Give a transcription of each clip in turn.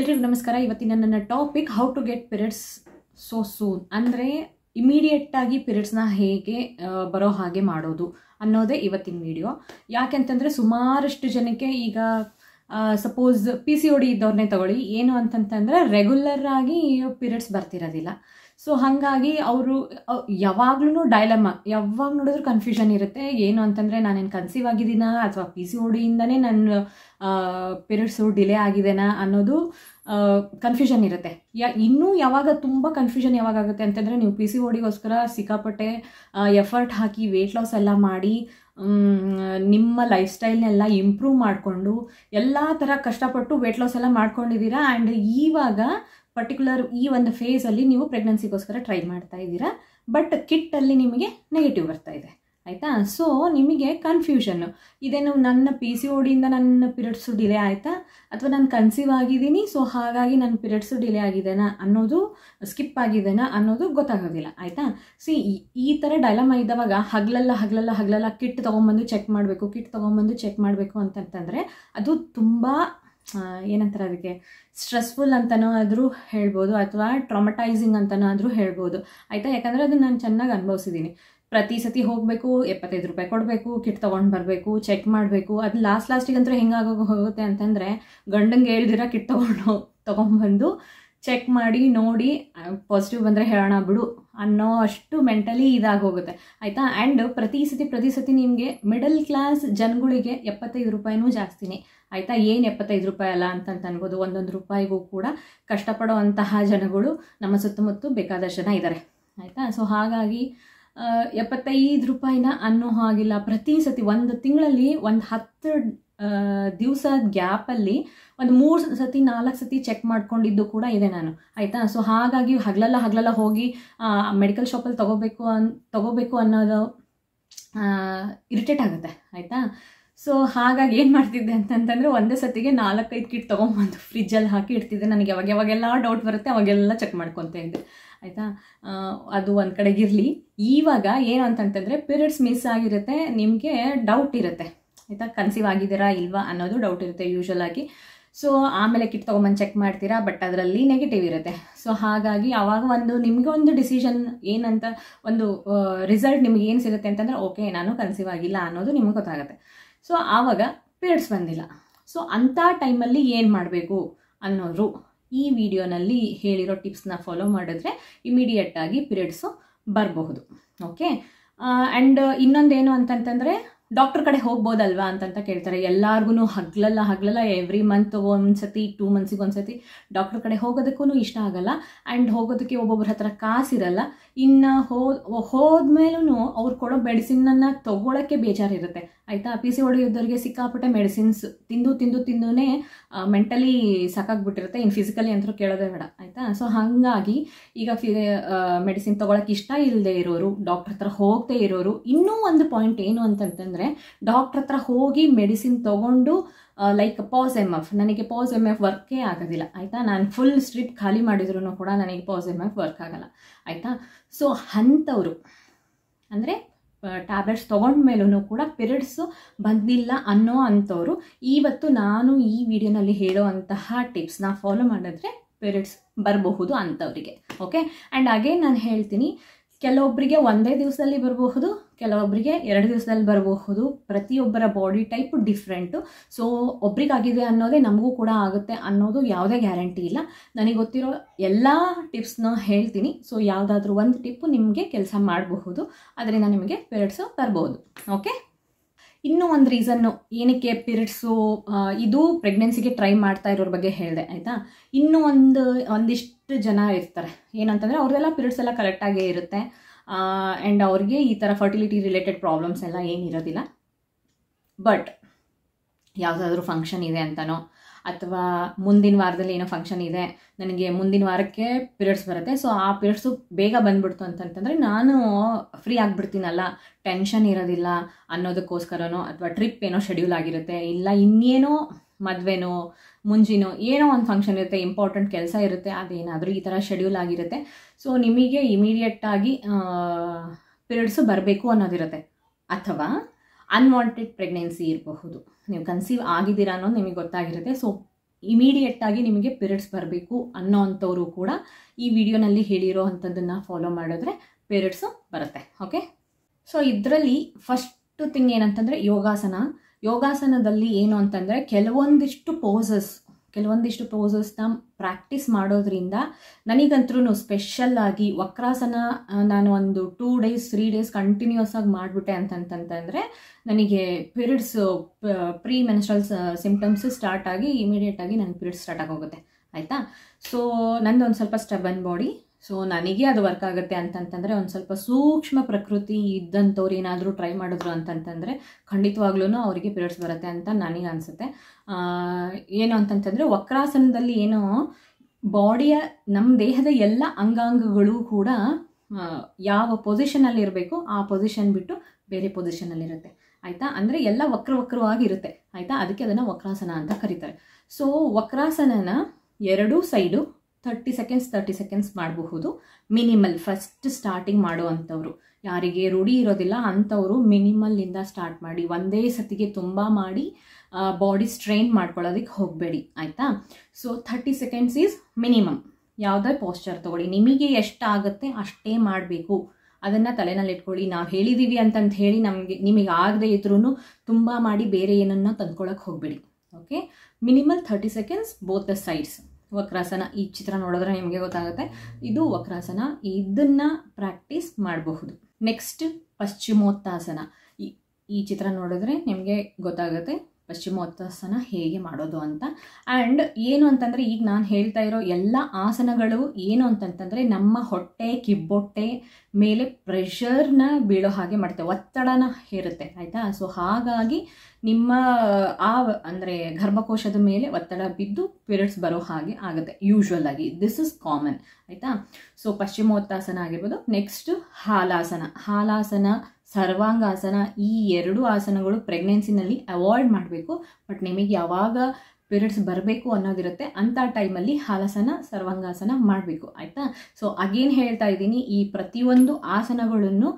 ಎಲ್ರಿಗೂ ನಮಸ್ಕಾರ ಇವತ್ತಿನ ನನ್ನ topic how to get periods so soon ಅಂದರೆ ಇಮಿಡಿಯೇಟಾಗಿ ಪಿರಿಯಡ್ಸ್ನ ಹೇಗೆ ಬರೋ ಹಾಗೆ ಮಾಡೋದು ಅನ್ನೋದೇ ಇವತ್ತಿನ ವಿಡಿಯೋ ಯಾಕೆಂತಂದರೆ ಸುಮಾರಷ್ಟು ಜನಕ್ಕೆ ಈಗ suppose P C O D ಇದ್ದವ್ರನ್ನೇ ತಗೊಳ್ಳಿ ಏನು ಅಂತಂತಂದರೆ ರೆಗ್ಯುಲರ್ ಆಗಿ ಪಿರಿಯಡ್ಸ್ ಬರ್ತಿರೋದಿಲ್ಲ ಸೊ ಹಾಗಾಗಿ ಅವರು ಯಾವಾಗ್ಲೂ ಡೈಲಮ್ಮ ಯಾವಾಗ ನೋಡಿದ್ರು ಕನ್ಫ್ಯೂಷನ್ ಇರುತ್ತೆ ಏನು ಅಂತಂದರೆ ನಾನೇನು ಕನ್ಸೀವ್ ಆಗಿದ್ದೀನಾ ಅಥವಾ ಪಿ ಸಿ ಒ ನನ್ನ ಪೀರಿಯಡ್ಸು ಡಿಲೇ ಆಗಿದೆನಾ ಅನ್ನೋದು ಕನ್ಫ್ಯೂಷನ್ ಇರುತ್ತೆ ಯಾ ಇನ್ನೂ ಯಾವಾಗ ತುಂಬ ಕನ್ಫ್ಯೂಷನ್ ಯಾವಾಗ ಆಗುತ್ತೆ ಅಂತಂದರೆ ನೀವು ಪಿ ಸಿ ಓಡಿಗೋಸ್ಕರ ಸಿಕ್ಕಾಪಟ್ಟೆ ಎಫರ್ಟ್ ಹಾಕಿ ವೆಯ್ಟ್ ಲಾಸ್ ಎಲ್ಲ ಮಾಡಿ ನಿಮ್ಮ ಲೈಫ್ ಸ್ಟೈಲ್ನೆಲ್ಲ ಇಂಪ್ರೂವ್ ಮಾಡಿಕೊಂಡು ಎಲ್ಲ ಥರ ಕಷ್ಟಪಟ್ಟು ವೆಯ್ಟ್ ಲಾಸ್ ಎಲ್ಲ ಮಾಡ್ಕೊಂಡಿದ್ದೀರಾ ಆ್ಯಂಡ್ ಈವಾಗ ಪರ್ಟಿಕ್ಯುಲರ್ ಈ ಒಂದು ಫೇಸಲ್ಲಿ ನೀವು ಪ್ರೆಗ್ನೆನ್ಸಿಗೋಸ್ಕರ ಟ್ರೈ ಮಾಡ್ತಾ ಇದ್ದೀರಾ ಬಟ್ ಕಿಟ್ಟಲ್ಲಿ ನಿಮಗೆ ನೆಗೆಟಿವ್ ಬರ್ತಾ ಇದೆ ಆಯಿತಾ ಸೊ ನಿಮಗೆ ಕನ್ಫ್ಯೂಷನ್ನು ಇದೇನು ನನ್ನ ಪಿ ಸಿ ಓಡಿಯಿಂದ ನನ್ನ ಪಿರಿಯಡ್ಸು ಡಿಲೇ ಆಯಿತಾ ಅಥವಾ ನಾನು ಕನ್ಸೀವ್ ಆಗಿದ್ದೀನಿ ಸೊ ಹಾಗಾಗಿ ನನ್ನ ಪಿರಿಯಡ್ಸು ಡಿಲೇ ಆಗಿದೆನಾ ಅನ್ನೋದು ಸ್ಕಿಪ್ ಆಗಿದೆನಾ ಅನ್ನೋದು ಗೊತ್ತಾಗೋದಿಲ್ಲ ಆಯಿತಾ ಸಿ ಈ ಥರ ಡೈಲಮ ಇದ್ದಾವಾಗ ಹಗಲೆಲ್ಲ ಹಗ್ಲಲ್ಲ ಹಗ್ಲಲ್ಲ ಕಿಟ್ ತೊಗೊಂಬಂದು ಚೆಕ್ ಮಾಡಬೇಕು ಕಿಟ್ ತೊಗೊಂಬಂದು ಚೆಕ್ ಮಾಡಬೇಕು ಅಂತಂತಂದರೆ ಅದು ತುಂಬ ಏನಂತಾರೆ ಅದಕ್ಕೆ ಸ್ಟ್ರೆಸ್ಫುಲ್ ಅಂತನೋ ಆದರೂ ಹೇಳ್ಬೋದು ಅಥವಾ ಟ್ರಾಮಟೈಸಿಂಗ್ ಅಂತನೋ ಆದರೂ ಹೇಳ್ಬೋದು ಆಯಿತಾ ಯಾಕಂದರೆ ಅದನ್ನು ನಾನು ಚೆನ್ನಾಗಿ ಅನುಭವಿಸಿದ್ದೀನಿ ಪ್ರತಿ ಸತಿ ಹೋಗಬೇಕು ಎಪ್ಪತ್ತೈದು ರೂಪಾಯಿ ಕೊಡಬೇಕು ಕಿಟ್ ತೊಗೊಂಡು ಬರಬೇಕು ಚೆಕ್ ಮಾಡಬೇಕು ಅದು ಲಾಸ್ಟ್ ಲಾಸ್ಟಿಗೆ ಅಂದ್ರೆ ಹೆಂಗಾಗೋ ಹೋಗುತ್ತೆ ಅಂತಂದರೆ ಗಂಡಂಗೆ ಹೇಳ್ದಿರ ಕಿಟ್ ತೊಗೊಂಡು ತೊಗೊಂಬಂದು ಚೆಕ್ ಮಾಡಿ ನೋಡಿ ಪಾಸಿಟಿವ್ ಬಂದರೆ ಹೇಳೋಣ ಬಿಡು ಅನ್ನೋ ಅಷ್ಟು ಮೆಂಟಲಿ ಇದಾಗೋಗುತ್ತೆ ಹೋಗುತ್ತೆ ಆಯಿತಾ ಆ್ಯಂಡ್ ಪ್ರತಿ ಸತಿ ಪ್ರತಿ ಸತಿ ನಿಮಗೆ ಮಿಡಲ್ ಕ್ಲಾಸ್ ಜನಗಳಿಗೆ ಎಪ್ಪತ್ತೈದು ರೂಪಾಯಿನೂ ಜಾಸ್ತಿನೇ ಆಯಿತಾ ಏನು ಎಪ್ಪತ್ತೈದು ರೂಪಾಯಿ ಅಲ್ಲ ಅಂತ ಅನ್ಬೋದು ಒಂದೊಂದು ರೂಪಾಯಿಗೂ ಕೂಡ ಕಷ್ಟಪಡುವಂತಹ ಜನಗಳು ನಮ್ಮ ಸುತ್ತಮುತ್ತ ಬೇಕಾದಷ್ಟು ಜನ ಇದ್ದಾರೆ ಆಯಿತಾ ಸೊ ಹಾಗಾಗಿ ಎಪ್ಪತ್ತೈದು ರೂಪಾಯಿನ ಅನ್ನೋ ಹಾಗಿಲ್ಲ ಪ್ರತಿ ಸತಿ ಒಂದು ತಿಂಗಳಲ್ಲಿ ಒಂದು ಹತ್ತು ದಿವಸ ಗ್ಯಾಪಲ್ಲಿ ಒಂದು ಮೂರು ಸತಿ ನಾಲ್ಕು ಸತಿ ಚೆಕ್ ಮಾಡ್ಕೊಂಡಿದ್ದು ಕೂಡ ಇದೆ ನಾನು ಆಯಿತಾ ಸೊ ಹಾಗಾಗಿ ಹಗ್ಲೆಲ್ಲ ಹಗಲೆಲ್ಲ ಹೋಗಿ ಮೆಡಿಕಲ್ ಶಾಪಲ್ಲಿ ತೊಗೋಬೇಕು ಅನ್ ತೊಗೋಬೇಕು ಅನ್ನೋದು ಇರಿಟೇಟ್ ಆಗುತ್ತೆ ಆಯಿತಾ ಸೊ ಹಾಗಾಗಿ ಏನು ಮಾಡ್ತಿದ್ದೆ ಅಂತಂತಂದರೆ ಒಂದೇ ಸತಿಗೆ ನಾಲ್ಕೈದು ಕಿಟ್ ತೊಗೊಂಬಂದು ಫ್ರಿಜ್ಜಲ್ಲಿ ಹಾಕಿ ಇಡ್ತಿದ್ದೆ ನನಗೆ ಯಾವಾಗ ಯಾವಾಗೆಲ್ಲ ಡೌಟ್ ಬರುತ್ತೆ ಅವಾಗೆಲ್ಲ ಚೆಕ್ ಮಾಡ್ಕೊತಾ ಇದ್ದೆ ಆಯಿತಾ ಅದು ಒಂದು ಕಡೆಗಿರಲಿ ಇವಾಗ ಏನು ಅಂತಂತಂದರೆ ಪೀರಿಯಡ್ಸ್ ಮಿಸ್ ಆಗಿರುತ್ತೆ ನಿಮಗೆ ಡೌಟ್ ಇರುತ್ತೆ ಆಯಿತಾ ಕನ್ಸೀವ್ ಆಗಿದ್ದೀರಾ ಇಲ್ವಾ ಅನ್ನೋದು ಡೌಟ್ ಇರುತ್ತೆ ಯೂಶ್ವಲ್ ಆಗಿ ಸೊ ಆಮೇಲೆ ಕಿಟ್ ತೊಗೊಂಬಂದು ಚೆಕ್ ಮಾಡ್ತೀರಾ ಬಟ್ ಅದರಲ್ಲಿ ನೆಗೆಟಿವ್ ಇರುತ್ತೆ ಸೊ ಹಾಗಾಗಿ ಆವಾಗ ಒಂದು ನಿಮಗೆ ಒಂದು ಡಿಸಿಷನ್ ಏನಂತ ಒಂದು ರಿಸಲ್ಟ್ ನಿಮ್ಗೆ ಏನು ಸಿಗುತ್ತೆ ಅಂತಂದರೆ ಓಕೆ ನಾನು ಕನ್ಸೀವ್ ಆಗಿಲ್ಲ ಅನ್ನೋದು ನಿಮ್ಗೆ ಗೊತ್ತಾಗುತ್ತೆ ಸೊ ಆವಾಗ ಪೀರಿಯಡ್ಸ್ ಬಂದಿಲ್ಲ ಸೊ ಅಂಥ ಟೈಮಲ್ಲಿ ಏನು ಮಾಡಬೇಕು ಅನ್ನೋದ್ರು ಈ ವಿಡಿಯೋನಲ್ಲಿ ಹೇಳಿರೋ ಟಿಪ್ಸ್ನ ಫಾಲೋ ಮಾಡಿದ್ರೆ ಇಮಿಡಿಯೇಟಾಗಿ ಪಿರಿಯಡ್ಸು ಬರಬಹುದು ಓಕೆ ಆ್ಯಂಡ್ ಇನ್ನೊಂದೇನು ಅಂತಂತಂದರೆ ಡಾಕ್ಟ್ರ್ ಕಡೆ ಹೋಗ್ಬೋದಲ್ವಾ ಅಂತಂತ ಕೇಳ್ತಾರೆ ಎಲ್ಲಾರ್ಗು ಹಗ್ಲಲ್ಲ ಹಗ್ಲಲ್ಲ ಎವ್ರಿ ಮಂತ್ ಒಂದ್ಸತಿ ಟೂ ಮಂತ್ಸಿಗೆ ಒಂದ್ಸತಿ ಡಾಕ್ಟ್ರ್ ಕಡೆ ಹೋಗೋದಕ್ಕೂ ಇಷ್ಟ ಆಗಲ್ಲ ಆ್ಯಂಡ್ ಹೋಗೋದಕ್ಕೆ ಒಬ್ಬೊಬ್ಬರ ಹತ್ರ ಕಾಸಿರಲ್ಲ ಇನ್ನು ಹೋ ಹೋದ್ಮೇಲೂ ಅವ್ರು ಕೊಡೋ ಮೆಡಿಸಿನನ್ನು ತಗೊಳಕ್ಕೆ ಬೇಜಾರಿರುತ್ತೆ ಆಯಿತಾ ಪಿ ಸಿ ಹೊಡೆಯೋದವ್ರಿಗೆ ಸಿಕ್ಕಾಪಟ್ಟೆ ಮೆಡಿಸಿನ್ಸ್ ತಿಂದು ತಿಂದು ತಿಂದೂನೇ ಮೆಂಟಲಿ ಸಾಕಾಗ್ಬಿಟ್ಟಿರುತ್ತೆ ಇನ್ನು ಫಿಸಿಕಲಿ ಅಂತರೂ ಕೇಳೋದೇ ಬೇಡ ಆಯಿತಾ ಸೊ ಹಾಗಾಗಿ ಈಗ ಫಿ ಮೆಡಿಸಿನ್ ತೊಗೊಳಕ್ಕೆ ಇಷ್ಟ ಇಲ್ಲದೆ ಇರೋರು ಡಾಕ್ಟ್ರ ಹತ್ರ ಹೋಗದೆ ಇರೋರು ಇನ್ನೂ ಒಂದು ಪಾಯಿಂಟ್ ಏನು ಅಂತಂತಂದರೆ ಡಾಕ್ಟ್ರ್ ಹತ್ರ ಹೋಗಿ ಮೆಡಿಸಿನ್ ತೊಗೊಂಡು ಲೈಕ್ ಪಾಸ್ ಎಮ್ ಎಫ್ ನನಗೆ ಪಾಸ್ ಎಮ್ ಎಫ್ ವರ್ಕೇ ಆಗೋದಿಲ್ಲ ಆಯಿತಾ ನಾನು ಫುಲ್ ಸ್ಟ್ರಿಪ್ ಖಾಲಿ ಮಾಡಿದ್ರು ಕೂಡ ನನಗೆ ಪಾಸ್ ಎಮ್ ಎಫ್ ವರ್ಕ್ ಆಗೋಲ್ಲ ಆಯಿತಾ ಸೊ ಅಂಥವ್ರು ಅಂದರೆ ಟ್ಯಾಬ್ಲೆಟ್ಸ್ ಮೇಲೂ ಕೂಡ ಪಿರಿಯಡ್ಸು ಬಂದಿಲ್ಲ ಅನ್ನೋ ಅಂಥವ್ರು ಇವತ್ತು ನಾನು ಈ ವಿಡಿಯೋನಲ್ಲಿ ಹೇಳುವಂತಹ ಟಿಪ್ಸ್ ಟಿಪ್ಸ್ನ ಫಾಲೋ ಮಾಡಿದ್ರೆ ಪಿರಿಯಡ್ಸ್ ಬರಬಹುದು ಅಂಥವರಿಗೆ ಓಕೆ ಆ್ಯಂಡ್ ಅಗೇನ್ ನಾನು ಹೇಳ್ತೀನಿ ಕೆಲವೊಬ್ಬರಿಗೆ ಒಂದೇ ದಿವಸದಲ್ಲಿ ಬರಬಹುದು ಕೆಲವೊಬ್ಬರಿಗೆ ಎರಡು ದಿವಸದಲ್ಲಿ ಬರಬಹುದು ಪ್ರತಿಯೊಬ್ಬರ ಬಾಡಿ ಟೈಪ್ ಡಿಫ್ರೆಂಟು ಸೊ ಒಬ್ರಿಗಾಗಿದೆ ಅನ್ನೋದೇ ನಮಗೂ ಕೂಡ ಆಗುತ್ತೆ ಅನ್ನೋದು ಯಾವುದೇ ಗ್ಯಾರಂಟಿ ಇಲ್ಲ ನನಗೆ ಗೊತ್ತಿರೋ ಎಲ್ಲ ಟಿಪ್ಸ್ನ ಹೇಳ್ತೀನಿ ಸೊ ಯಾವುದಾದ್ರೂ ಒಂದು ಟಿಪ್ಪು ನಿಮಗೆ ಕೆಲಸ ಮಾಡಬಹುದು ಅದರಿಂದ ನಿಮಗೆ ಪೇರೆಟ್ಸು ಬರ್ಬೋದು ಓಕೆ ಇನ್ನೂ ಒಂದು ರೀಸನ್ನು ಏನಕ್ಕೆ ಪಿರಿಡ್ಸು ಇದು ಪ್ರೆಗ್ನೆನ್ಸಿಗೆ ಟ್ರೈ ಮಾಡ್ತಾ ಇರೋರ ಬಗ್ಗೆ ಹೇಳಿದೆ ಆಯಿತಾ ಇನ್ನೂ ಒಂದು ಒಂದಿಷ್ಟು ಜನ ಇರ್ತಾರೆ ಏನಂತಂದರೆ ಅವ್ರದ್ದೆಲ್ಲ ಪಿರಿಯಡ್ಸ್ ಎಲ್ಲ ಕರೆಕ್ಟಾಗೇ ಇರುತ್ತೆ ಆ್ಯಂಡ್ ಅವ್ರಿಗೆ ಈ ಥರ ಫರ್ಟಿಲಿಟಿ ರಿಲೇಟೆಡ್ ಪ್ರಾಬ್ಲಮ್ಸ್ ಎಲ್ಲ ಏನಿರೋದಿಲ್ಲ ಬಟ್ ಯಾವುದಾದ್ರೂ ಫಂಕ್ಷನ್ ಇದೆ ಅಂತನೋ ಅಥವಾ ಮುಂದಿನ ವಾರದಲ್ಲಿ ಏನೋ ಫಂಕ್ಷನ್ ಇದೆ ನನಗೆ ಮುಂದಿನ ವಾರಕ್ಕೆ ಪೀರಿಯಡ್ಸ್ ಬರುತ್ತೆ ಸೊ ಆ ಪೀರಿಯಡ್ಸು ಬೇಗ ಬಂದ್ಬಿಡ್ತು ಅಂತಂತಂದರೆ ನಾನು ಫ್ರೀ ಆಗಿಬಿಡ್ತೀನಲ್ಲ ಟೆನ್ಷನ್ ಇರೋದಿಲ್ಲ ಅನ್ನೋದಕ್ಕೋಸ್ಕರನೋ ಅಥವಾ ಟ್ರಿಪ್ ಏನೋ ಶೆಡ್ಯೂಲ್ ಆಗಿರುತ್ತೆ ಇಲ್ಲ ಇನ್ನೇನೋ ಮದುವೆನೋ ಮುಂಜಿನೋ ಏನೋ ಒಂದು ಫಂಕ್ಷನ್ ಇರುತ್ತೆ ಇಂಪಾರ್ಟೆಂಟ್ ಕೆಲಸ ಇರುತ್ತೆ ಅದೇನಾದರೂ ಈ ಥರ ಶೆಡ್ಯೂಲ್ ಆಗಿರುತ್ತೆ ಸೊ ನಿಮಗೆ ಆಗಿ ಪೀರಿಯಡ್ಸು ಬರಬೇಕು ಅನ್ನೋದಿರುತ್ತೆ ಅಥವಾ ಅನ್ವಾಂಟೆಡ್ ಪ್ರೆಗ್ನೆನ್ಸಿ ಇರಬಹುದು ನೀವು ಕನ್ಸೀವ್ ಆಗಿದ್ದೀರಾ ಅನ್ನೋದು ನಿಮಗೆ ಗೊತ್ತಾಗಿರುತ್ತೆ ಸೊ ಇಮಿಡಿಯೇಟಾಗಿ ನಿಮಗೆ ಪೀರಿಯಡ್ಸ್ ಬರಬೇಕು ಅನ್ನೋ ಅಂಥವರು ಕೂಡ ಈ ವಿಡಿಯೋನಲ್ಲಿ ಹೇಳಿರೋ ಅಂಥದ್ದನ್ನು ಫಾಲೋ ಮಾಡಿದ್ರೆ ಪೀರಿಯಡ್ಸು ಬರುತ್ತೆ ಓಕೆ ಸೊ ಇದರಲ್ಲಿ ಫಸ್ಟ್ ಥಿಂಗ್ ಏನಂತಂದರೆ ಯೋಗಾಸನ ಯೋಗಾಸನದಲ್ಲಿ ಏನು ಅಂತಂದರೆ ಕೆಲವೊಂದಿಷ್ಟು ಪೋಸಸ್ ಕೆಲವೊಂದಿಷ್ಟು ಪೋಸಸ್ನ ಪ್ರಾಕ್ಟೀಸ್ ಮಾಡೋದ್ರಿಂದ ನನಗಂತರೂ ಸ್ಪೆಷಲ್ ಆಗಿ ವಕ್ರಾಸನ ನಾನು ಒಂದು two days three days continuous ಆಗಿ ಮಾಡಿಬಿಟ್ಟೆ ಅಂತಂತಂತಂದರೆ ನನಗೆ periods pre menstrual symptoms start ಆಗಿ ಇಮಿಡಿಯೇಟಾಗಿ ನನ್ನ ಪೀರಿಯಡ್ಸ್ ಸ್ಟಾರ್ಟ್ ಆಗೋಗುತ್ತೆ ಆಯಿತಾ ಸೊ ನಂದು ಒಂದು ಸ್ವಲ್ಪ ಸ್ಟಬನ್ ಬಾಡಿ ಸೊ ನನಗೆ ಅದು ವರ್ಕ್ ಆಗುತ್ತೆ ಅಂತಂತಂದರೆ ಒಂದು ಸ್ವಲ್ಪ ಸೂಕ್ಷ್ಮ ಪ್ರಕೃತಿ ಇದ್ದಂಥವ್ರು ಏನಾದರೂ ಟ್ರೈ ಮಾಡಿದ್ರು ಅಂತಂತಂದರೆ ಖಂಡಿತವಾಗ್ಲೂ ಅವರಿಗೆ ಪೀರಿಯಡ್ಸ್ ಬರುತ್ತೆ ಅಂತ ನನಗೆ ಅನಿಸುತ್ತೆ ಏನು ಅಂತಂತಂದರೆ ವಕ್ರಾಸನದಲ್ಲಿ ಏನೋ ಬಾಡಿಯ ನಮ್ಮ ದೇಹದ ಎಲ್ಲ ಅಂಗಾಂಗಗಳು ಕೂಡ ಯಾವ ಪೊಸಿಷನಲ್ಲಿ ಇರಬೇಕು ಆ ಪೊಸಿಷನ್ ಬಿಟ್ಟು ಬೇರೆ ಪೊಸಿಷನಲ್ಲಿರುತ್ತೆ ಆಯಿತಾ ಅಂದರೆ ಎಲ್ಲ ವಕ್ರ ವಕ್ರವಾಗಿರುತ್ತೆ ಆಯಿತಾ ಅದಕ್ಕೆ ಅದನ್ನು ವಕ್ರಾಸನ ಅಂತ ಕರೀತಾರೆ ಸೊ ವಕ್ರಾಸನನ ಎರಡೂ side thirty seconds thirty seconds ಮಾಡಬಹುದು ಮಿನಿಮಲ್ ಫಸ್ಟ್ ಸ್ಟಾರ್ಟಿಂಗ್ ಮಾಡುವಂಥವ್ರು ಯಾರಿಗೆ ರೂಢಿ ಇರೋದಿಲ್ಲ ಅಂಥವರು ಮಿನಿಮಲ್ಲಿಂದ ಸ್ಟಾರ್ಟ್ ಮಾಡಿ ಒಂದೇ ಸತಿಗೆ ತುಂಬ ಮಾಡಿ ಬಾಡಿ ಸ್ಟ್ರೈನ್ ಮಾಡ್ಕೊಳ್ಳೋದಕ್ಕೆ ಹೋಗಬೇಡಿ ಆಯಿತಾ so thirty seconds is minimum ಯಾವುದೇ ಪಾಸ್ಚರ್ ತೊಗೊಳ್ಳಿ ನಿಮಗೆ ಎಷ್ಟಾಗುತ್ತೆ ಅಷ್ಟೇ ಮಾಡಬೇಕು ಅದನ್ನು ತಲೆನಲ್ಲಿ ಇಟ್ಕೊಳ್ಳಿ ನಾವು ಹೇಳಿದ್ದೀವಿ ಅಂತಂತ ಹೇಳಿ ನಮಗೆ ನಿಮಗೆ ಆಗದೆ ಇದ್ರೂ ತುಂಬ ಮಾಡಿ ಬೇರೆ ಏನನ್ನ ತಂದ್ಕೊಳ್ಳೋಕೆ ಹೋಗಬೇಡಿ okay minimal thirty seconds both the sides ವಕ್ರಾಸನ ಈ ಚಿತ್ರ ನೋಡಿದ್ರೆ ನಿಮಗೆ ಗೊತ್ತಾಗುತ್ತೆ ಇದು ವಕ್ರಾಸನ ಇದನ್ನ ಪ್ರಾಕ್ಟೀಸ್ ಮಾಡಬಹುದು ನೆಕ್ಸ್ಟ್ ಪಶ್ಚಿಮೋತ್ತಾಸನ ಈ ಈ ಚಿತ್ರ ನೋಡಿದ್ರೆ ನಿಮಗೆ ಗೊತ್ತಾಗುತ್ತೆ ಪಶ್ಚಿಮೋತ್ತಾಸನ ಹೇಗೆ ಮಾಡೋದು ಅಂತ ಆ್ಯಂಡ್ ಏನು ಅಂತಂದರೆ ಈಗ ನಾನು ಹೇಳ್ತಾ ಇರೋ ಎಲ್ಲ ಆಸನಗಳು ಏನು ಅಂತಂತಂದರೆ ನಮ್ಮ ಹೊಟ್ಟೆ ಕಿಬ್ಬೊಟ್ಟೆ ಮೇಲೆ ಪ್ರೆಷರ್ನ ಬೀಳೋ ಹಾಗೆ ಮಾಡುತ್ತೆ ಒತ್ತಡನ ಹೇರುತ್ತೆ ಆಯಿತಾ ಸೊ ಹಾಗಾಗಿ ನಿಮ್ಮ ಆ ಅಂದರೆ ಗರ್ಭಕೋಶದ ಮೇಲೆ ಒತ್ತಡ ಬಿದ್ದು ಪೀರಿಯಡ್ಸ್ ಬರೋ ಹಾಗೆ ಆಗುತ್ತೆ ಯೂಶ್ವಲ್ ಆಗಿ ದಿಸ್ ಇಸ್ ಕಾಮನ್ ಆಯಿತಾ ಸೊ ಪಶ್ಚಿಮೋತ್ತಾಸನ ಆಗಿರ್ಬೋದು ನೆಕ್ಸ್ಟ್ ಹಾಲಾಸನ ಹಾಲಾಸನ ಸರ್ವಾಂಗಾಸನ ಈ ಎರಡು ಆಸನಗಳು ಪ್ರೆಗ್ನೆನ್ಸಿನಲ್ಲಿ ಅವಾಯ್ಡ್ ಮಾಡಬೇಕು ಬಟ್ ನಿಮಗೆ ಯಾವಾಗ ಪೀರಿಯಡ್ಸ್ ಬರಬೇಕು ಅನ್ನೋದಿರುತ್ತೆ ಅಂಥ ಟೈಮಲ್ಲಿ ಹಾಲಾಸನ ಸರ್ವಾಂಗಾಸನ ಮಾಡಬೇಕು ಆಯಿತಾ ಸೊ ಅಗೇನ್ ಹೇಳ್ತಾ ಇದ್ದೀನಿ ಈ ಪ್ರತಿಯೊಂದು ಆಸನಗಳನ್ನು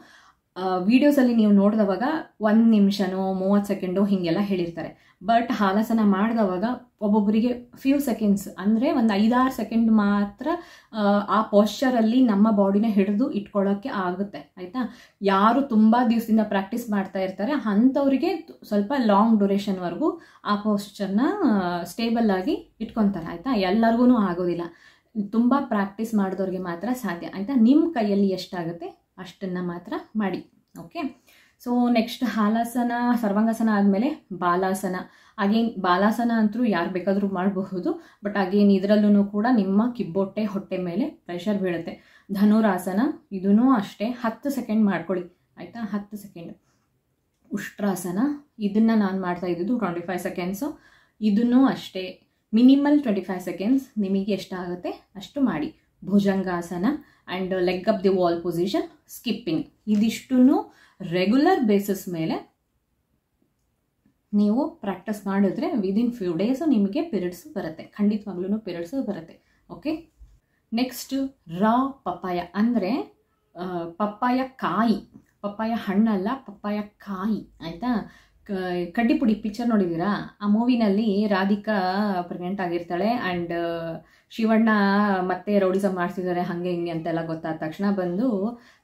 ವೀಡಿಯೋಸಲ್ಲಿ ನೀವು ನೋಡಿದವಾಗ ಒಂದು ನಿಮಿಷನೋ ಮೂವತ್ತು ಸೆಕೆಂಡೋ ಹೀಗೆಲ್ಲ ಹೇಳಿರ್ತಾರೆ ಬಟ್ ಹಾಲಸನ ಮಾಡಿದವಾಗ ಒಬ್ಬೊಬ್ಬರಿಗೆ ಫ್ಯೂ ಸೆಕೆಂಡ್ಸ್ ಅಂದರೆ ಒಂದು ಐದಾರು ಸೆಕೆಂಡ್ ಮಾತ್ರ ಆ ಪೋಶ್ಚರಲ್ಲಿ ನಮ್ಮ ಬಾಡಿನ ಹಿಡಿದು ಇಟ್ಕೊಳ್ಳೋಕ್ಕೆ ಆಗುತ್ತೆ ಆಯಿತಾ ಯಾರು ತುಂಬ ದಿವಸದಿಂದ ಪ್ರಾಕ್ಟೀಸ್ ಮಾಡ್ತಾ ಇರ್ತಾರೆ ಅಂಥವ್ರಿಗೆ ಸ್ವಲ್ಪ ಲಾಂಗ್ ಡ್ಯೂರೇಷನ್ವರೆಗೂ ಆ ಪೋಶ್ಚರ್ನ ಸ್ಟೇಬಲ್ ಆಗಿ ಇಟ್ಕೊತಾರೆ ಆಯಿತಾ ಎಲ್ಲರಿಗೂ ಆಗೋದಿಲ್ಲ ತುಂಬ ಪ್ರಾಕ್ಟೀಸ್ ಮಾಡಿದವ್ರಿಗೆ ಮಾತ್ರ ಸಾಧ್ಯ ಆಯಿತಾ ನಿಮ್ಮ ಕೈಯಲ್ಲಿ ಎಷ್ಟಾಗುತ್ತೆ ಅಷ್ಟನ್ನು ಮಾತ್ರ ಮಾಡಿ ಓಕೆ ಸೊ ನೆಕ್ಸ್ಟ್ ಹಾಲಾಸನ ಸರ್ವಾಂಗಾಸನ ಆದಮೇಲೆ ಬಾಲಾಸನ ಅಗೇನ್ ಬಾಲಾಸನ ಅಂತೂ ಯಾರು ಬೇಕಾದರೂ ಮಾಡಬಹುದು ಬಟ್ ಅಗೇನ್ ಇದರಲ್ಲೂ ಕೂಡ ನಿಮ್ಮ ಕಿಬ್ಬೊಟ್ಟೆ ಹೊಟ್ಟೆ ಮೇಲೆ ಪ್ರೆಷರ್ ಬೀಳುತ್ತೆ ಧನುರಾಸನ ಇದೂ ಅಷ್ಟೇ ಹತ್ತು ಸೆಕೆಂಡ್ ಮಾಡ್ಕೊಳ್ಳಿ ಆಯಿತಾ ಹತ್ತು ಸೆಕೆಂಡ್ ಉಷ್ಟ್ರಾಸನ ಇದನ್ನು ನಾನು ಮಾಡ್ತಾ ಇದ್ದಿದ್ದು ಟ್ವೆಂಟಿ ಫೈವ್ ಸೆಕೆಂಡ್ಸು ಇದನ್ನು ಅಷ್ಟೇ ಮಿನಿಮಲ್ ಟ್ವೆಂಟಿ ಫೈವ್ ಸೆಕೆಂಡ್ಸ್ ನಿಮಗೆ ಎಷ್ಟಾಗುತ್ತೆ ಅಷ್ಟು ಮಾಡಿ ಭುಜಂಗಾಸನ and leg up the wall position skipping ಇದಿಷ್ಟು ರೆಗ್ಯುಲರ್ ಬೇಸಿಸ್ ಮೇಲೆ ನೀವು ಪ್ರಾಕ್ಟೀಸ್ ಮಾಡಿದ್ರೆ ವಿದಿನ್ ಫ್ಯೂ ಡೇಸು ನಿಮಗೆ ಪಿರಿಯಡ್ಸ್ ಬರುತ್ತೆ ಖಂಡಿತವಾಗ್ಲೂ ಪಿರಿಯಡ್ಸ್ ಬರುತ್ತೆ ಓಕೆ ನೆಕ್ಸ್ಟ್ ರಾ ಪಪ್ಪಾಯ ಅಂದರೆ ಪಪ್ಪಾಯ ಕಾಯಿ ಪಪ್ಪಾಯ ಹಣ್ಣಲ್ಲ ಪಪ್ಪಾಯ ಕಾಯಿ ಆಯಿತಾ ಕಡ್ಡಿಪುಡಿ ಪಿಕ್ಚರ್ ನೋಡಿದ್ದೀರಾ ಆ ಮೂವಿನಲ್ಲಿ ರಾಧಿಕಾ ಪ್ರೆಗ್ನೆಂಟ್ ಆಗಿರ್ತಾಳೆ ಆ್ಯಂಡ್ ಶಿವಣ್ಣ ಮತ್ತೆ ರೌಡಿಸಮ್ ಮಾಡ್ತಿದ್ದಾರೆ ಹಂಗೆ ಹಿಂಗೆ ಅಂತೆಲ್ಲ ಗೊತ್ತಾದ ತಕ್ಷಣ ಬಂದು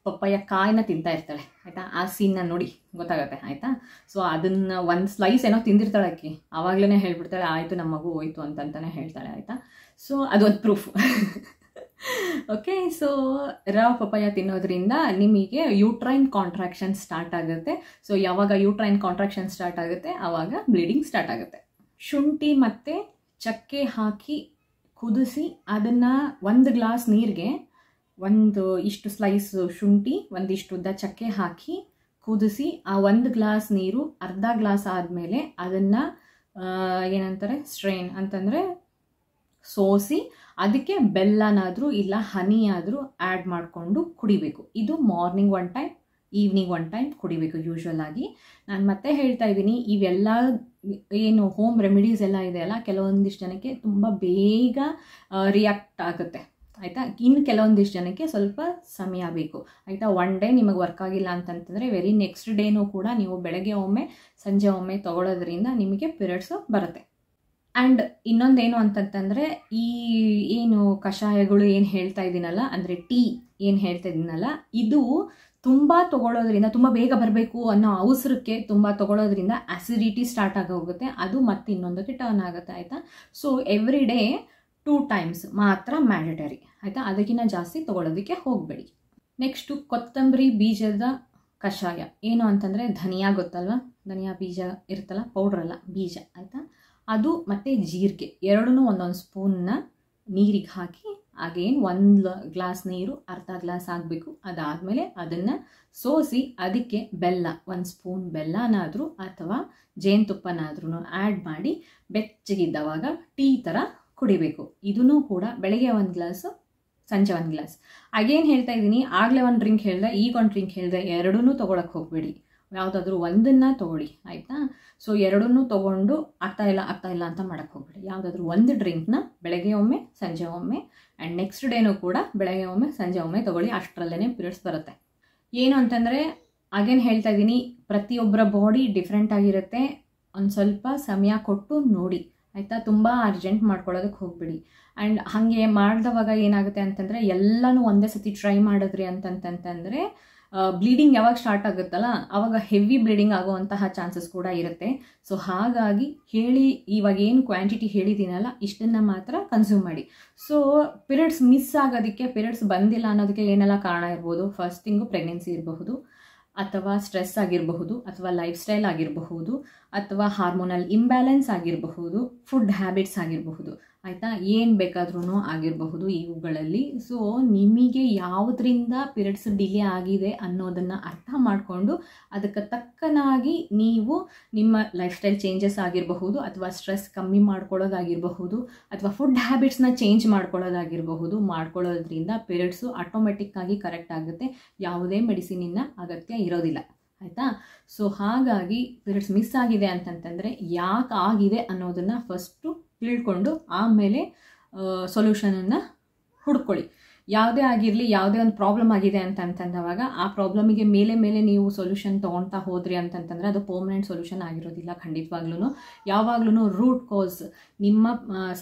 ಪಪ್ಪಾಯ ಕಾಯಿನ ತಿಂತಾ ಇರ್ತಾಳೆ ಆಯಿತಾ ಆ ಸೀನ್ನ ನೋಡಿ ಗೊತ್ತಾಗತ್ತೆ ಆಯಿತಾ ಸೊ ಅದನ್ನು ಒಂದು ಸ್ಲೈಸ್ ಏನೋ ತಿಂದಿರ್ತಾಳೆ ಅಕ್ಕಿ ಆವಾಗಲೇ ಹೇಳ್ಬಿಡ್ತಾಳೆ ಆಯಿತು ನಮ್ಮ ಮಗು ಹೋಯ್ತು ಅಂತಂತಾನೆ ಹೇಳ್ತಾಳೆ ಆಯಿತಾ ಸೊ ಅದೊಂದು proof okay so raw papaya ತಿನ್ನೋದ್ರಿಂದ ನಿಮಗೆ ಯೂಟ್ರೈನ್ ಕಾಂಟ್ರಾಕ್ಷನ್ ಸ್ಟಾರ್ಟ್ ಆಗುತ್ತೆ ಸೊ ಯಾವಾಗ ಯೂಟ್ರೈನ್ ಕಾಂಟ್ರಾಕ್ಷನ್ ಸ್ಟಾರ್ಟ್ ಆಗುತ್ತೆ ಆವಾಗ ಬ್ಲೀಡಿಂಗ್ ಸ್ಟಾರ್ಟ್ ಆಗುತ್ತೆ ಶುಂಠಿ ಮತ್ತು ಚಕ್ಕೆ ಹಾಕಿ ಕುದಿಸಿ ಅದನ್ನು ಒಂದು ಗ್ಲಾಸ್ ನೀರಿಗೆ ಒಂದು ಇಷ್ಟು ಸ್ಲೈಸ್ ಶುಂಠಿ ಒಂದಿಷ್ಟು ಉದ್ದ ಚಕ್ಕೆ ಹಾಕಿ ಕುದಿಸಿ ಆ ಒಂದು ಗ್ಲಾಸ್ ನೀರು ಅರ್ಧ ಗ್ಲಾಸ್ ಆದಮೇಲೆ ಅದನ್ನು ಏನಂತಾರೆ ಸ್ಟ್ರೈನ್ ಅಂತಂದರೆ ಸೋಸಿ ಅದಕ್ಕೆ ಬೆಲ್ಲನಾದರೂ ಇಲ್ಲ ಹನಿ ಆದರೂ ಆ್ಯಡ್ ಮಾಡಿಕೊಂಡು ಕುಡಿಬೇಕು ಇದು morning one time evening one time ಕುಡಿಬೇಕು ಯೂಶ್ವಲ್ ಆಗಿ ನಾನು ಮತ್ತೆ ಹೇಳ್ತಾ ಇದ್ದೀನಿ ಇವೆಲ್ಲ ಏನು ಹೋಮ್ ರೆಮಿಡೀಸ್ ಎಲ್ಲ ಇದೆಯಲ್ಲ ಕೆಲವೊಂದಿಷ್ಟು ಜನಕ್ಕೆ ತುಂಬ ಬೇಗ ರಿಯಾಕ್ಟ್ ಆಗುತ್ತೆ ಆಯಿತಾ ಇನ್ನು ಕೆಲವೊಂದಿಷ್ಟು ಜನಕ್ಕೆ ಸ್ವಲ್ಪ ಸಮಯ ಬೇಕು ಆಯಿತಾ ಒನ್ ಡೇ ನಿಮಗೆ ವರ್ಕ್ ಆಗಿಲ್ಲ ಅಂತಂತಂದರೆ ವೆರಿ ನೆಕ್ಸ್ಟ್ ಡೇನೂ ಕೂಡ ನೀವು ಬೆಳಗ್ಗೆ ಒಮ್ಮೆ ಸಂಜೆ ಒಮ್ಮೆ ತೊಗೊಳೋದ್ರಿಂದ ನಿಮಗೆ ಪಿರಿಯಡ್ಸು ಬರುತ್ತೆ ಆ್ಯಂಡ್ ಇನ್ನೊಂದೇನು ಅಂತಂತಂದರೆ ಈ ಏನು ಕಷಾಯಗಳು ಏನು ಹೇಳ್ತಾ ಇದ್ದೀನಲ್ಲ ಅಂದರೆ ಟೀ ಏನು ಹೇಳ್ತಾ ಇದ್ದೀನಲ್ಲ ಇದು ತುಂಬ ತೊಗೊಳೋದ್ರಿಂದ ತುಂಬ ಬೇಗ ಬರಬೇಕು ಅನ್ನೋ ಅವಸರಕ್ಕೆ ತುಂಬ ತೊಗೊಳೋದ್ರಿಂದ ಆ್ಯಸಿಡಿಟಿ ಸ್ಟಾರ್ಟ್ ಆಗೋಗುತ್ತೆ ಅದು ಮತ್ತೆ ಇನ್ನೊಂದಕ್ಕೆ ಟರ್ನ್ ಆಗುತ್ತೆ ಆಯಿತಾ so every day two times ಮಾತ್ರ ಮ್ಯಾಂಡಟರಿ ಆಯಿತಾ ಅದಕ್ಕಿಂತ ಜಾಸ್ತಿ ತೊಗೊಳೋದಕ್ಕೆ ಹೋಗಬೇಡಿ ನೆಕ್ಸ್ಟು ಕೊತ್ತಂಬರಿ ಬೀಜದ ಕಷಾಯ ಏನು ಅಂತಂದರೆ ಧನಿಯಾ ಗೊತ್ತಲ್ವ ಧನಿಯಾ ಬೀಜ ಇರುತ್ತಲ್ಲ ಪೌಡ್ರಲ್ಲ ಬೀಜ ಆಯಿತಾ ಅದು ಮತ್ತು ಜೀರಿಗೆ ಎರಡೂ ಒಂದೊಂದು ಸ್ಪೂನ್ನ ನೀರಿಗೆ ಹಾಕಿ ಅಗೇನ್ ಒಂದು ಗ್ಲಾಸ್ ನೀರು ಅರ್ಧ ಗ್ಲಾಸ್ ಆಗಬೇಕು ಅದಾದಮೇಲೆ ಅದನ್ನು ಸೋಸಿ ಅದಕ್ಕೆ ಬೆಲ್ಲ ಒಂದು ಸ್ಪೂನ್ ಬೆಲ್ಲನಾದರೂ ಅಥವಾ ಜೇನುತುಪ್ಪನಾದ್ರೂ ಆ್ಯಡ್ ಮಾಡಿ ಬೆಚ್ಚಗಿದ್ದವಾಗ ಟೀ ಥರ ಕುಡಿಬೇಕು ಇದೂ ಕೂಡ ಬೆಳಗ್ಗೆ ಒಂದು ಗ್ಲಾಸು ಸಂಜೆ ಒಂದು ಗ್ಲಾಸ್ ಅಗೇನು ಹೇಳ್ತಾ ಇದ್ದೀನಿ ಆಗಲೇ ಒಂದು ಡ್ರಿಂಕ್ ಹೇಳಿದೆ ಈಗ ಒಂದು ಡ್ರಿಂಕ್ ಹೇಳಿದೆ ಎರಡನ್ನೂ ತೊಗೊಳಕ್ಕೆ ಹೋಗಬೇಡಿ ಯಾವುದಾದ್ರೂ ಒಂದನ್ನು ತೊಗೊಳ್ಳಿ ಆಯಿತಾ ಸೊ ಎರಡನ್ನೂ ತೊಗೊಂಡು ಆಗ್ತಾ ಇಲ್ಲ ಆಗ್ತಾ ಇಲ್ಲ ಅಂತ ಮಾಡೋಕ್ಕೆ ಹೋಗ್ಬೇಡಿ ಯಾವುದಾದ್ರೂ ಒಂದು ಡ್ರಿಂಕ್ನ ಬೆಳಗ್ಗೆ ಒಮ್ಮೆ ಸಂಜೆ ಒಮ್ಮೆ ಆ್ಯಂಡ್ ನೆಕ್ಸ್ಟ್ ಡೇನೂ ಕೂಡ ಬೆಳಗ್ಗೆ ಒಮ್ಮೆ ಸಂಜೆ ಒಮ್ಮೆ ತೊಗೊಳ್ಳಿ ಅಷ್ಟರಲ್ಲೇ ಪಿರಿಯಡ್ಸ್ ಬರುತ್ತೆ ಏನು ಅಂತಂದರೆ ಆಗೇನು ಹೇಳ್ತಾ ಇದ್ದೀನಿ ಪ್ರತಿಯೊಬ್ಬರ ಬಾಡಿ ಡಿಫ್ರೆಂಟ್ ಆಗಿರುತ್ತೆ ಒಂದು ಸ್ವಲ್ಪ ಸಮಯ ಕೊಟ್ಟು ನೋಡಿ ಆಯಿತಾ ತುಂಬ ಅರ್ಜೆಂಟ್ ಮಾಡ್ಕೊಳ್ಳೋದಕ್ಕೆ ಹೋಗ್ಬಿಡಿ ಆ್ಯಂಡ್ ಹಾಗೆ ಮಾಡಿದವಾಗ ಏನಾಗುತ್ತೆ ಅಂತಂದರೆ ಎಲ್ಲನೂ ಒಂದೇ ಸತಿ ಟ್ರೈ ಮಾಡಿದ್ರಿ ಅಂತಂತಂತಂದರೆ ಬ್ಲೀಡಿಂಗ್ ಯಾವಾಗ ಸ್ಟಾರ್ಟ್ ಆಗುತ್ತಲ್ಲ ಅವಾಗ ಹೆವಿ ಬ್ಲೀಡಿಂಗ್ ಆಗುವಂತಹ ಚಾನ್ಸಸ್ ಕೂಡ ಇರುತ್ತೆ ಸೊ ಹಾಗಾಗಿ ಹೇಳಿ ಇವಾಗ ಏನು ಕ್ವಾಂಟಿಟಿ ಹೇಳಿದ್ದೀನಲ್ಲ ಇಷ್ಟನ್ನು ಮಾತ್ರ ಕನ್ಸ್ಯೂಮ್ ಮಾಡಿ ಸೊ ಪಿರಿಯಡ್ಸ್ ಮಿಸ್ ಆಗೋದಕ್ಕೆ ಪಿರಿಯಡ್ಸ್ ಬಂದಿಲ್ಲ ಅನ್ನೋದಕ್ಕೆ ಏನೆಲ್ಲ ಕಾರಣ ಇರ್ಬೋದು ಫಸ್ಟ್ ತಿಂಗು ಪ್ರೆಗ್ನೆನ್ಸಿ ಇರಬಹುದು ಅಥವಾ ಸ್ಟ್ರೆಸ್ ಆಗಿರಬಹುದು ಅಥವಾ ಲೈಫ್ ಸ್ಟೈಲ್ ಆಗಿರಬಹುದು ಅಥವಾ ಹಾರ್ಮೋನಲ್ ಇಂಬ್ಯಾಲೆನ್ಸ್ ಆಗಿರಬಹುದು ಫುಡ್ ಹ್ಯಾಬಿಟ್ಸ್ ಆಗಿರಬಹುದು ಆಯಿತಾ ಏನು ಬೇಕಾದ್ರೂ ಆಗಿರಬಹುದು ಇವುಗಳಲ್ಲಿ ಸೊ ನಿಮಗೆ ಯಾವುದರಿಂದ ಪಿರಿಯಡ್ಸ್ ಡಿಲೇ ಆಗಿದೆ ಅನ್ನೋದನ್ನು ಅರ್ಥ ಮಾಡಿಕೊಂಡು ಅದಕ್ಕೆ ತಕ್ಕನಾಗಿ ನೀವು ನಿಮ್ಮ ಲೈಫ್ ಸ್ಟೈಲ್ ಚೇಂಜಸ್ ಆಗಿರಬಹುದು ಅಥವಾ ಸ್ಟ್ರೆಸ್ ಕಮ್ಮಿ ಮಾಡ್ಕೊಳ್ಳೋದಾಗಿರಬಹುದು ಅಥವಾ ಫುಡ್ ಹ್ಯಾಬಿಟ್ಸ್ನ ಚೇಂಜ್ ಮಾಡ್ಕೊಳ್ಳೋದಾಗಿರಬಹುದು ಮಾಡ್ಕೊಳ್ಳೋದ್ರಿಂದ ಪಿರಿಯಡ್ಸು ಆಟೋಮೆಟಿಕ್ಕಾಗಿ ಕರೆಕ್ಟ್ ಆಗುತ್ತೆ ಯಾವುದೇ ಮೆಡಿಸಿನಿನ ಅಗತ್ಯ ಇರೋದಿಲ್ಲ ಆಯಿತಾ ಸೊ ಹಾಗಾಗಿ ಪಿರಿಯಡ್ಸ್ ಮಿಸ್ ಆಗಿದೆ ಅಂತಂತಂದರೆ ಯಾಕೆ ಆಗಿದೆ ಅನ್ನೋದನ್ನು ಫಸ್ಟು ತಿಳ್ಕೊಂಡು ಆಮೇಲೆ ಸೊಲ್ಯೂಷನನ್ನು ಹುಡ್ಕೊಳ್ಳಿ ಯಾವುದೇ ಆಗಿರಲಿ ಯಾವುದೇ ಒಂದು ಪ್ರಾಬ್ಲಮ್ ಆಗಿದೆ ಅಂತಂತಂದವಾಗ ಆ ಪ್ರಾಬ್ಲಮಿಗೆ ಮೇಲೆ ಮೇಲೆ ನೀವು ಸೊಲ್ಯೂಷನ್ ತೊಗೊಳ್ತಾ ಹೋದ್ರಿ ಅಂತಂತಂದರೆ ಅದು ಪರ್ಮನೆಂಟ್ ಸೊಲ್ಯೂಷನ್ ಆಗಿರೋದಿಲ್ಲ ಖಂಡಿತವಾಗ್ಲೂ ಯಾವಾಗ್ಲೂ ರೂಟ್ ಕಾಸ್ ನಿಮ್ಮ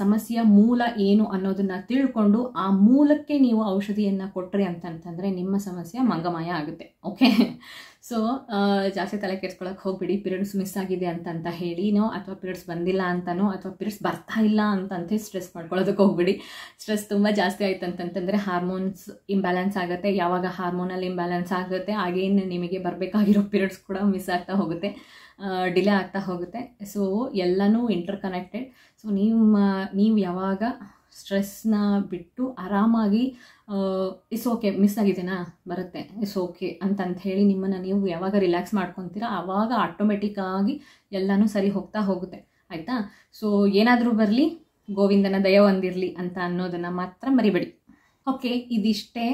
ಸಮಸ್ಯೆಯ ಮೂಲ ಏನು ಅನ್ನೋದನ್ನು ತಿಳ್ಕೊಂಡು ಆ ಮೂಲಕ್ಕೆ ನೀವು ಔಷಧಿಯನ್ನು ಕೊಟ್ರಿ ಅಂತಂತಂದರೆ ನಿಮ್ಮ ಸಮಸ್ಯೆ ಮಂಗಮಯ ಆಗುತ್ತೆ ಓಕೆ ಸೊ ಜಾಸ್ತಿ ತಲೆ ಕೆಡ್ಸ್ಕೊಳಕ್ಕೆ ಹೋಗ್ಬಿಡಿ ಪೀರಿಯಡ್ಸ್ ಮಿಸ್ ಆಗಿದೆ ಅಂತ ಹೇಳಿನೋ ಅಥವಾ ಪೀರಿಯಡ್ಸ್ ಬಂದಿಲ್ಲ ಅಂತನೋ ಅಥವಾ ಪೀರಿಯಡ್ಸ್ ಬರ್ತಾ ಇಲ್ಲ ಅಂತಂತೆ ಸ್ಟ್ರೆಸ್ ಮಾಡ್ಕೊಳ್ಳೋದಕ್ಕೆ ಹೋಗ್ಬಿಡಿ ಸ್ಟ್ರೆಸ್ ತುಂಬ ಜಾಸ್ತಿ ಆಯ್ತು ಅಂತಂತಂದರೆ ಹಾರ್ಮೋನ್ಸ್ ಇಂಬ್ಯಾಲೆನ್ಸ್ ಆಗುತ್ತೆ ಯಾವಾಗ ಹಾರ್ಮೋನಲ್ಲಿ ಇಂಬ್ಯಾಲೆನ್ಸ್ ಆಗುತ್ತೆ ಹಾಗೇನು ನಿಮಗೆ ಬರಬೇಕಾಗಿರೋ ಪೀರಿಯಡ್ಸ್ ಕೂಡ ಮಿಸ್ ಆಗ್ತಾ ಹೋಗುತ್ತೆ ಡಿಲೇ ಆಗ್ತಾ ಹೋಗುತ್ತೆ ಸೊ ಎಲ್ಲನೂ ಇಂಟರ್ ಕನೆಕ್ಟೆಡ್ ಸೊ ನೀವು ನೀವು ಯಾವಾಗ ಸ್ಟ್ರೆಸ್ನ ಬಿಟ್ಟು ಆರಾಮಾಗಿ ಇಸ್ ಓಕೆ ಮಿಸ್ ಆಗಿದ್ದೇನಾ ಬರುತ್ತೆ ಇಸ್ ಓಕೆ ಅಂತಂತ ಹೇಳಿ ನಿಮ್ಮನ್ನು ನೀವು ಯಾವಾಗ ರಿಲ್ಯಾಕ್ಸ್ ಮಾಡ್ಕೊತೀರಾ ಆವಾಗ ಆಟೋಮೆಟಿಕ್ಕಾಗಿ ಎಲ್ಲನೂ ಸರಿ ಹೋಗ್ತಾ ಹೋಗುತ್ತೆ ಆಯಿತಾ ಸೊ ಏನಾದರೂ ಬರಲಿ ಗೋವಿಂದನ ದಯ ಹೊಂದಿರಲಿ ಅಂತ ಅನ್ನೋದನ್ನು ಮಾತ್ರ ಮರಿಬೇಡಿ ಓಕೆ ಇದಿಷ್ಟೇ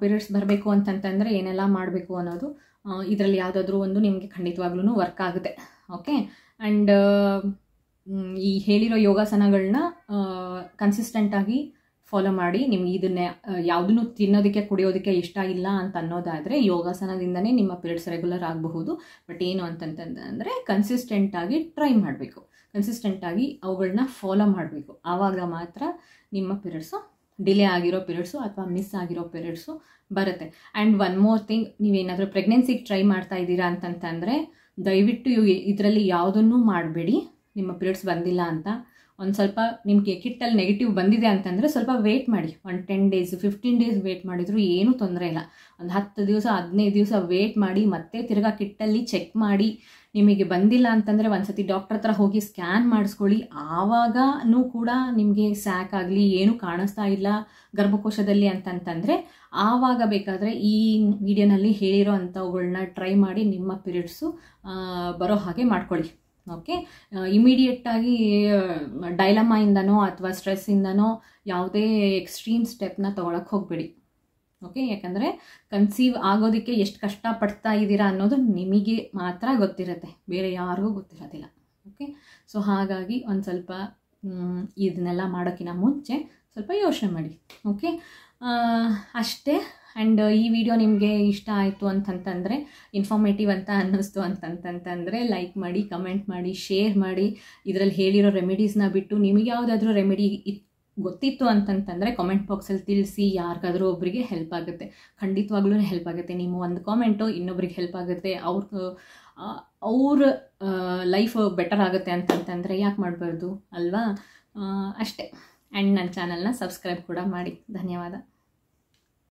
ಪೀರಿಯಡ್ಸ್ ಬರಬೇಕು ಅಂತಂತಂದರೆ ಏನೆಲ್ಲ ಮಾಡಬೇಕು ಅನ್ನೋದು ಇದರಲ್ಲಿ ಯಾವುದಾದ್ರೂ ಒಂದು ನಿಮಗೆ ಖಂಡಿತವಾಗ್ಲೂ ವರ್ಕ್ ಆಗುತ್ತೆ ಓಕೆ ಆ್ಯಂಡ್ ಈ ಹೇಳಿರೋ ಯೋಗಾಸನಗಳನ್ನ ಕನ್ಸಿಸ್ಟೆಂಟಾಗಿ ಫಾಲೋ ಮಾಡಿ ನಿಮ್ಗೆ ಇದನ್ನೇ ಯಾವುದನ್ನು ತಿನ್ನೋದಕ್ಕೆ ಕುಡಿಯೋದಕ್ಕೆ ಇಷ್ಟ ಇಲ್ಲ ಅಂತ ಅನ್ನೋದಾದರೆ ಯೋಗಾಸನದಿಂದನೇ ನಿಮ್ಮ ಪೀರಿಯಡ್ಸ್ ರೆಗ್ಯುಲರ್ ಆಗಬಹುದು ಬಟ್ ಏನು ಅಂತಂತಂದರೆ ಕನ್ಸಿಸ್ಟೆಂಟಾಗಿ ಟ್ರೈ ಮಾಡಬೇಕು ಕನ್ಸಿಸ್ಟೆಂಟಾಗಿ ಅವುಗಳನ್ನ ಫಾಲೋ ಮಾಡಬೇಕು ಆವಾಗ ಮಾತ್ರ ನಿಮ್ಮ ಪೀರಿಯಡ್ಸು ಡಿಲೇ ಆಗಿರೋ ಪೀರಿಯಡ್ಸು ಅಥವಾ ಮಿಸ್ ಆಗಿರೋ ಪೀರಿಯಡ್ಸು ಬರುತ್ತೆ ಆ್ಯಂಡ್ ಒನ್ ಮೋರ್ ಥಿಂಗ್ ನೀವೇನಾದರೂ ಪ್ರೆಗ್ನೆನ್ಸಿಗೆ ಟ್ರೈ ಮಾಡ್ತಾ ಇದ್ದೀರಾ ಅಂತಂತಂದರೆ ದಯವಿಟ್ಟು ಇದರಲ್ಲಿ ಯಾವುದನ್ನೂ ಮಾಡಬೇಡಿ ನಿಮ್ಮ ಪೀರಿಯಡ್ಸ್ ಬಂದಿಲ್ಲ ಅಂತ ಒಂದು ಸ್ವಲ್ಪ ನಿಮಗೆ ಕಿಟ್ಟಲ್ಲಿ ನೆಗೆಟಿವ್ ಬಂದಿದೆ ಅಂತಂದರೆ ಸ್ವಲ್ಪ ವೇಟ್ ಮಾಡಿ ಒಂದು ten days fifteen days wait ಮಾಡಿದರೂ ಏನೂ ತೊಂದರೆ ಇಲ್ಲ ಒಂದು ಹತ್ತು ದಿವಸ ಹದಿನೈದು ದಿವಸ ವೇಟ್ ಮಾಡಿ ಮತ್ತೆ ತಿರ್ಗಾ ಕಿಟ್ಟಲ್ಲಿ ಚೆಕ್ ಮಾಡಿ ನಿಮಗೆ ಬಂದಿಲ್ಲ ಅಂತಂದರೆ ಒಂದು ಸತಿ ಡಾಕ್ಟ್ರ್ ಹತ್ರ ಹೋಗಿ ಸ್ಕ್ಯಾನ್ ಮಾಡಿಸ್ಕೊಳ್ಳಿ ಆವಾಗೂ ಕೂಡ ನಿಮಗೆ ಸ್ಯಾಕ್ ಆಗಲಿ ಏನೂ ಕಾಣಿಸ್ತಾ ಇಲ್ಲ ಗರ್ಭಕೋಶದಲ್ಲಿ ಅಂತಂತಂದರೆ ಆವಾಗ ಬೇಕಾದರೆ ಈ ವಿಡಿಯೋನಲ್ಲಿ ಹೇಳಿರೋ ಅಂಥವುಗಳನ್ನ ಟ್ರೈ ಮಾಡಿ ನಿಮ್ಮ ಪೀರಿಯಡ್ಸು ಬರೋ ಹಾಗೆ ಮಾಡ್ಕೊಳ್ಳಿ ಓಕೆ ಇಮಿಡಿಯೇಟಾಗಿ ಡೈಲಮಾಯಿಂದನೋ ಅಥವಾ ಸ್ಟ್ರೆಸ್ಸಿಂದನೋ ಯಾವುದೇ ಎಕ್ಸ್ಟ್ರೀಮ್ ಸ್ಟೆಪ್ನ ತೊಗೊಳಕ್ಕೆ ಹೋಗಬೇಡಿ ಓಕೆ ಯಾಕಂದರೆ ಕನ್ಸೀವ್ ಆಗೋದಕ್ಕೆ ಎಷ್ಟು ಕಷ್ಟಪಡ್ತಾ ಇದ್ದೀರಾ ಅನ್ನೋದು ನಿಮಗೆ ಮಾತ್ರ ಗೊತ್ತಿರುತ್ತೆ ಬೇರೆ ಯಾರಿಗೂ ಗೊತ್ತಿರೋದಿಲ್ಲ ಓಕೆ ಸೊ ಹಾಗಾಗಿ ಒಂದು ಸ್ವಲ್ಪ ಇದನ್ನೆಲ್ಲ ಮಾಡೋಕ್ಕಿಂತ ಮುಂಚೆ ಸ್ವಲ್ಪ ಯೋಚನೆ ಮಾಡಿ ಓಕೆ ಅಷ್ಟೇ ಆ್ಯಂಡ್ ಈ ವಿಡಿಯೋ ನಿಮಗೆ ಇಷ್ಟ ಆಯಿತು ಅಂತಂತಂದರೆ ಇನ್ಫಾರ್ಮೇಟಿವ್ ಅಂತ ಅನ್ನಿಸ್ತು ಅಂತಂತಂತಂದರೆ ಲೈಕ್ ಮಾಡಿ ಕಮೆಂಟ್ ಮಾಡಿ ಶೇರ್ ಮಾಡಿ ಇದರಲ್ಲಿ ಹೇಳಿರೋ ರೆಮಿಡೀಸ್ನ ಬಿಟ್ಟು ನಿಮಗೆ ಯಾವುದಾದ್ರೂ ರೆಮಿಡಿ ಇತ್ತು ಗೊತ್ತಿತ್ತು ಅಂತಂತಂದರೆ ಕಾಮೆಂಟ್ ಬಾಕ್ಸಲ್ಲಿ ತಿಳಿಸಿ ಯಾರಿಗಾದರೂ ಒಬ್ಬರಿಗೆ ಹೆಲ್ಪ್ ಆಗುತ್ತೆ ಖಂಡಿತವಾಗ್ಲೂ ಹೆಲ್ಪ್ ಆಗುತ್ತೆ ನಿಮ್ಮ ಒಂದು ಕಾಮೆಂಟು ಇನ್ನೊಬ್ರಿಗೆ ಹೆಲ್ಪ್ ಆಗುತ್ತೆ ಅವ್ರ ಅವ್ರ ಲೈಫ್ ಬೆಟರ್ ಆಗುತ್ತೆ ಅಂತಂತಂದರೆ ಯಾಕೆ ಮಾಡಬಾರ್ದು ಅಲ್ವಾ ಅಷ್ಟೇ ಆ್ಯಂಡ್ ನನ್ನ ಚಾನಲ್ನ ಸಬ್ಸ್ಕ್ರೈಬ್ ಕೂಡ ಮಾಡಿ ಧನ್ಯವಾದ